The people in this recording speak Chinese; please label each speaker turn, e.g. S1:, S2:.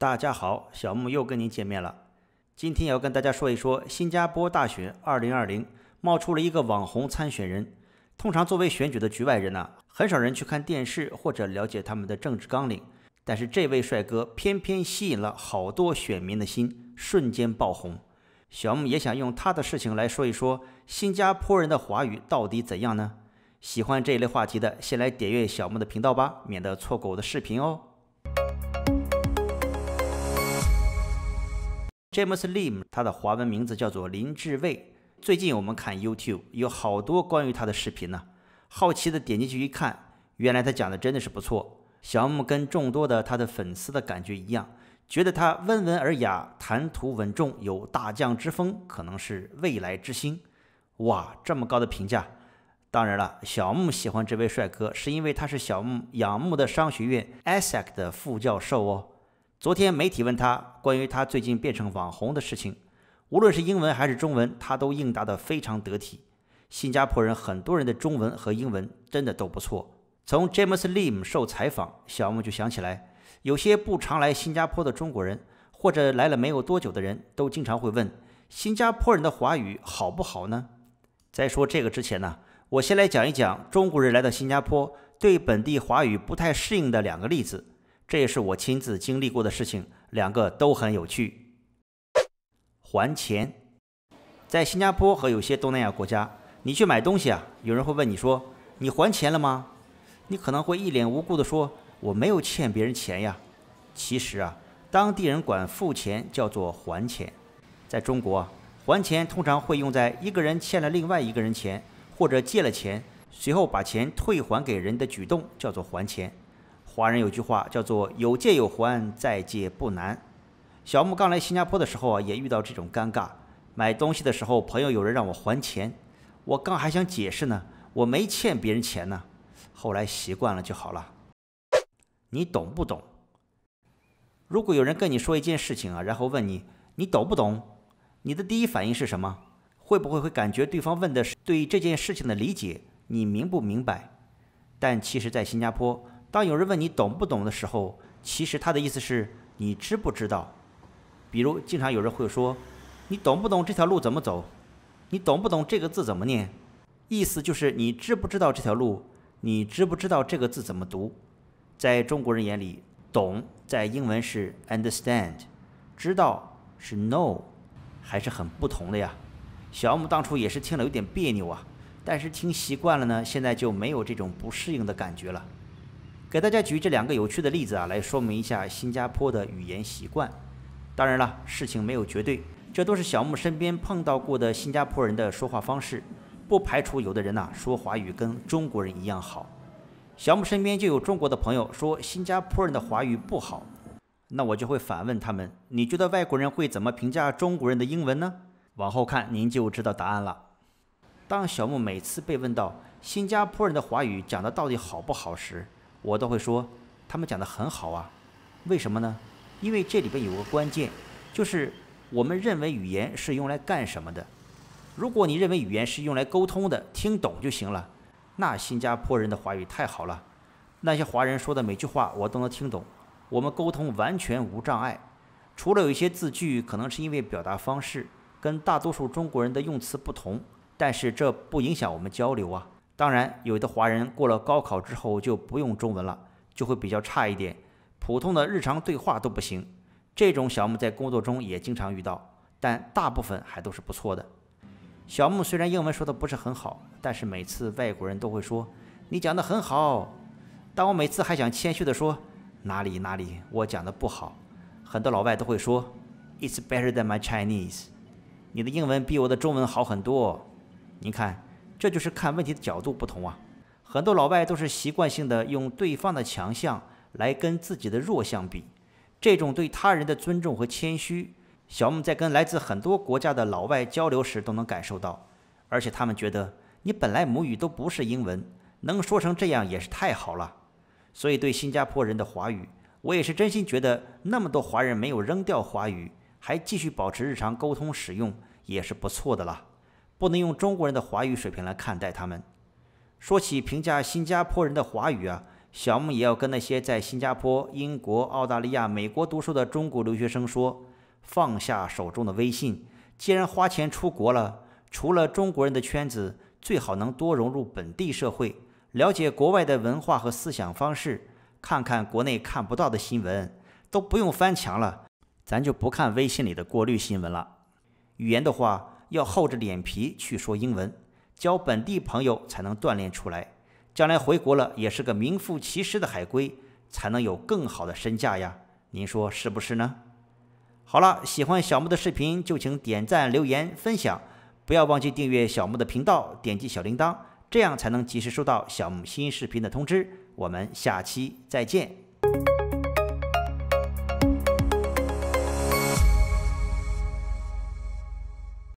S1: 大家好，小木又跟您见面了。今天要跟大家说一说新加坡大选二零二零冒出了一个网红参选人。通常作为选举的局外人呢，很少人去看电视或者了解他们的政治纲领。但是这位帅哥偏偏吸引了好多选民的心，瞬间爆红。小木也想用他的事情来说一说新加坡人的华语到底怎样呢？喜欢这一类话题的，先来点阅小木的频道吧，免得错过我的视频哦。James Lim，他的华文名字叫做林志伟。最近我们看 YouTube 有好多关于他的视频呢，好奇的点进去一看，原来他讲的真的是不错。小木跟众多的他的粉丝的感觉一样，觉得他温文尔雅、谈吐稳重，有大将之风，可能是未来之星。哇，这么高的评价！当然了，小木喜欢这位帅哥，是因为他是小木仰慕的商学院 e s s e c 的副教授哦。昨天媒体问他关于他最近变成网红的事情，无论是英文还是中文，他都应答得非常得体。新加坡人很多人的中文和英文真的都不错。从 James Lim 受采访，小木就想起来，有些不常来新加坡的中国人，或者来了没有多久的人都经常会问新加坡人的华语好不好呢？在说这个之前呢，我先来讲一讲中国人来到新加坡对本地华语不太适应的两个例子。这也是我亲自经历过的事情，两个都很有趣。还钱，在新加坡和有些东南亚国家，你去买东西啊，有人会问你说：“你还钱了吗？”你可能会一脸无辜地说：“我没有欠别人钱呀。”其实啊，当地人管付钱叫做还钱。在中国啊，还钱通常会用在一个人欠了另外一个人钱，或者借了钱，随后把钱退还给人的举动叫做还钱。华人有句话叫做“有借有还，再借不难”。小木刚来新加坡的时候啊，也遇到这种尴尬。买东西的时候，朋友有人让我还钱，我刚还想解释呢，我没欠别人钱呢。后来习惯了就好了。你懂不懂？如果有人跟你说一件事情啊，然后问你，你懂不懂？你的第一反应是什么？会不会会感觉对方问的是对这件事情的理解？你明不明白？但其实，在新加坡。当有人问你懂不懂的时候，其实他的意思是你知不知道。比如，经常有人会说：“你懂不懂这条路怎么走？”“你懂不懂这个字怎么念？”意思就是你知不知道这条路，你知不知道这个字怎么读。在中国人眼里，懂在英文是 understand，知道是 know，还是很不同的呀。小木当初也是听了有点别扭啊，但是听习惯了呢，现在就没有这种不适应的感觉了。给大家举这两个有趣的例子啊，来说明一下新加坡的语言习惯。当然了，事情没有绝对，这都是小木身边碰到过的新加坡人的说话方式，不排除有的人呐说华语跟中国人一样好。小木身边就有中国的朋友说新加坡人的华语不好，那我就会反问他们：你觉得外国人会怎么评价中国人的英文呢？往后看您就知道答案了。当小木每次被问到新加坡人的华语讲的到底好不好时，我都会说，他们讲的很好啊，为什么呢？因为这里边有个关键，就是我们认为语言是用来干什么的。如果你认为语言是用来沟通的，听懂就行了，那新加坡人的华语太好了，那些华人说的每句话我都能听懂，我们沟通完全无障碍。除了有一些字句，可能是因为表达方式跟大多数中国人的用词不同，但是这不影响我们交流啊。当然，有的华人过了高考之后就不用中文了，就会比较差一点，普通的日常对话都不行。这种小木在工作中也经常遇到，但大部分还都是不错的。小木虽然英文说的不是很好，但是每次外国人都会说：“你讲的很好。”但我每次还想谦虚的说：“哪里哪里，我讲的不好。”很多老外都会说：“It's better than my Chinese。”你的英文比我的中文好很多。你看。这就是看问题的角度不同啊，很多老外都是习惯性的用对方的强项来跟自己的弱项比，这种对他人的尊重和谦虚，小木在跟来自很多国家的老外交流时都能感受到，而且他们觉得你本来母语都不是英文，能说成这样也是太好了，所以对新加坡人的华语，我也是真心觉得那么多华人没有扔掉华语，还继续保持日常沟通使用，也是不错的啦。不能用中国人的华语水平来看待他们。说起评价新加坡人的华语啊，小木也要跟那些在新加坡、英国、澳大利亚、美国读书的中国留学生说：放下手中的微信，既然花钱出国了，除了中国人的圈子，最好能多融入本地社会，了解国外的文化和思想方式，看看国内看不到的新闻，都不用翻墙了，咱就不看微信里的过滤新闻了。语言的话。要厚着脸皮去说英文，交本地朋友才能锻炼出来，将来回国了也是个名副其实的海归，才能有更好的身价呀！您说是不是呢？好了，喜欢小木的视频就请点赞、留言、分享，不要忘记订阅小木的频道，点击小铃铛，这样才能及时收到小木新视频的通知。我们下期再见。